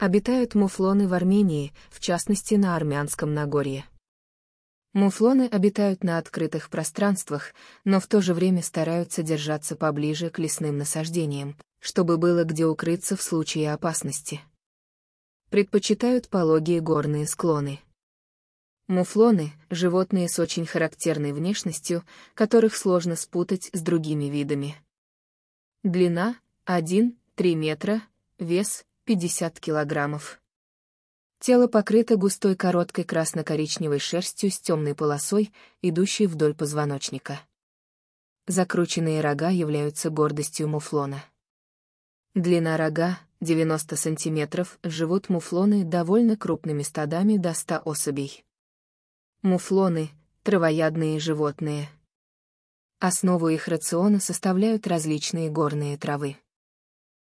Обитают муфлоны в Армении, в частности на Армянском Нагорье. Муфлоны обитают на открытых пространствах, но в то же время стараются держаться поближе к лесным насаждениям, чтобы было где укрыться в случае опасности. Предпочитают пологие горные склоны. Муфлоны — животные с очень характерной внешностью, которых сложно спутать с другими видами. Длина — 1-3 метра, вес 50 килограммов. Тело покрыто густой короткой красно-коричневой шерстью с темной полосой, идущей вдоль позвоночника. Закрученные рога являются гордостью муфлона. Длина рога — 90 сантиметров, живут муфлоны довольно крупными стадами до 100 особей. Муфлоны — травоядные животные. Основу их рациона составляют различные горные травы.